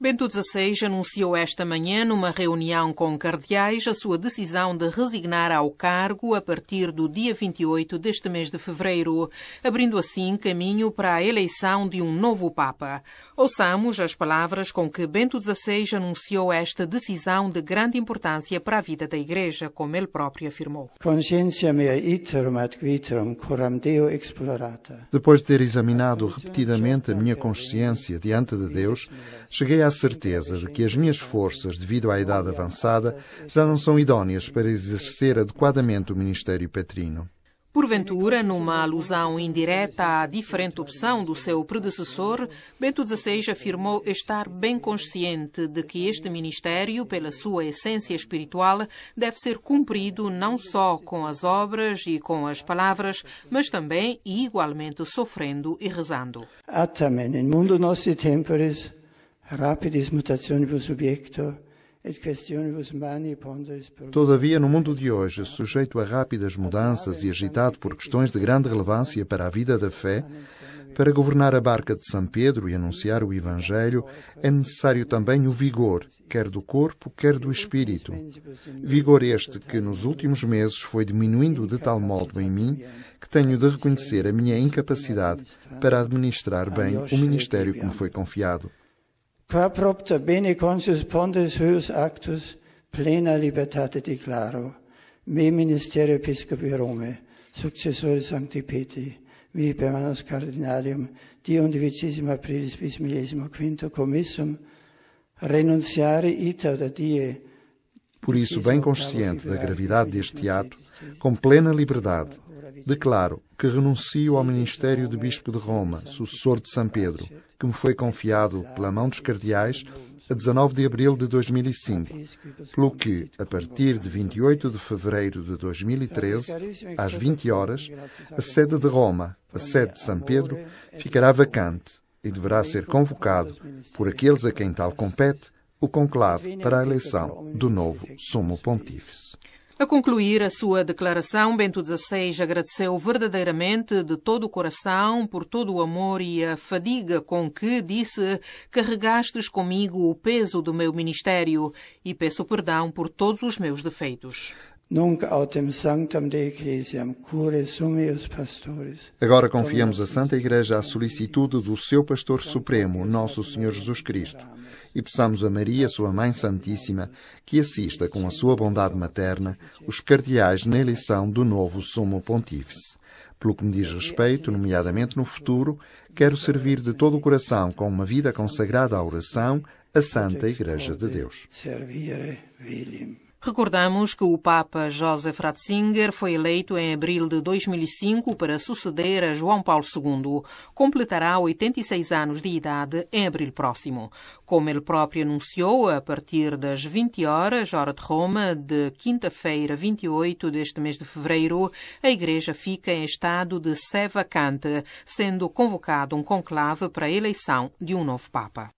Bento XVI anunciou esta manhã, numa reunião com cardeais, a sua decisão de resignar ao cargo a partir do dia 28 deste mês de fevereiro, abrindo assim caminho para a eleição de um novo Papa. Ouçamos as palavras com que Bento XVI anunciou esta decisão de grande importância para a vida da Igreja, como ele próprio afirmou. Depois de ter examinado repetidamente a minha consciência diante de Deus, cheguei à a certeza de que as minhas forças, devido à idade avançada, já não são idóneas para exercer adequadamente o ministério petrino. Porventura, numa alusão indireta à diferente opção do seu predecessor, Bento XVI afirmou estar bem consciente de que este ministério, pela sua essência espiritual, deve ser cumprido não só com as obras e com as palavras, mas também e igualmente sofrendo e rezando. também, In mundo nostri tempos, rapidis mutationibus subjecto, Todavia, no mundo de hoje, sujeito a rápidas mudanças e agitado por questões de grande relevância para a vida da fé, para governar a barca de São Pedro e anunciar o Evangelho, é necessário também o vigor, quer do corpo, quer do espírito. Vigor este que nos últimos meses foi diminuindo de tal modo em mim que tenho de reconhecer a minha incapacidade para administrar bem o ministério que me foi confiado qua propta bene conscius pontes huius actus plena libertate declaro, me ministerio episcopi Rome, successore Sancti Petri, mi per manus cardinalium, dium divicissima aprilis bis millesimo quinto commissum, renunciare ita da die. Por isso, bem consciente da gravidade deste ato, com plena liberdade, Declaro que renuncio ao ministério de Bispo de Roma, sucessor de São Pedro, que me foi confiado pela mão dos cardeais a 19 de abril de 2005, pelo que, a partir de 28 de fevereiro de 2013, às 20 horas, a sede de Roma, a sede de São Pedro, ficará vacante e deverá ser convocado por aqueles a quem tal compete o conclave para a eleição do novo Sumo Pontífice. A concluir a sua declaração, Bento XVI agradeceu verdadeiramente de todo o coração por todo o amor e a fadiga com que disse carregastes comigo o peso do meu ministério e peço perdão por todos os meus defeitos. Nunca autem sanctam de ecclesiam cure meus pastores. Agora confiamos a Santa Igreja à solicitude do seu pastor supremo, nosso Senhor Jesus Cristo, e peçamos a Maria, sua mãe santíssima, que assista com a sua bondade materna os cardeais na eleição do novo sumo pontífice. Pelo que me diz respeito, nomeadamente no futuro, quero servir de todo o coração com uma vida consagrada à oração, a Santa Igreja de Deus. Servire vilim. Recordamos que o Papa Josef Ratzinger foi eleito em abril de 2005 para suceder a João Paulo II. Completará 86 anos de idade em abril próximo. Como ele próprio anunciou, a partir das 20 horas, hora de Roma, de quinta-feira, 28 deste mês de fevereiro, a Igreja fica em estado de sé sendo convocado um conclave para a eleição de um novo Papa.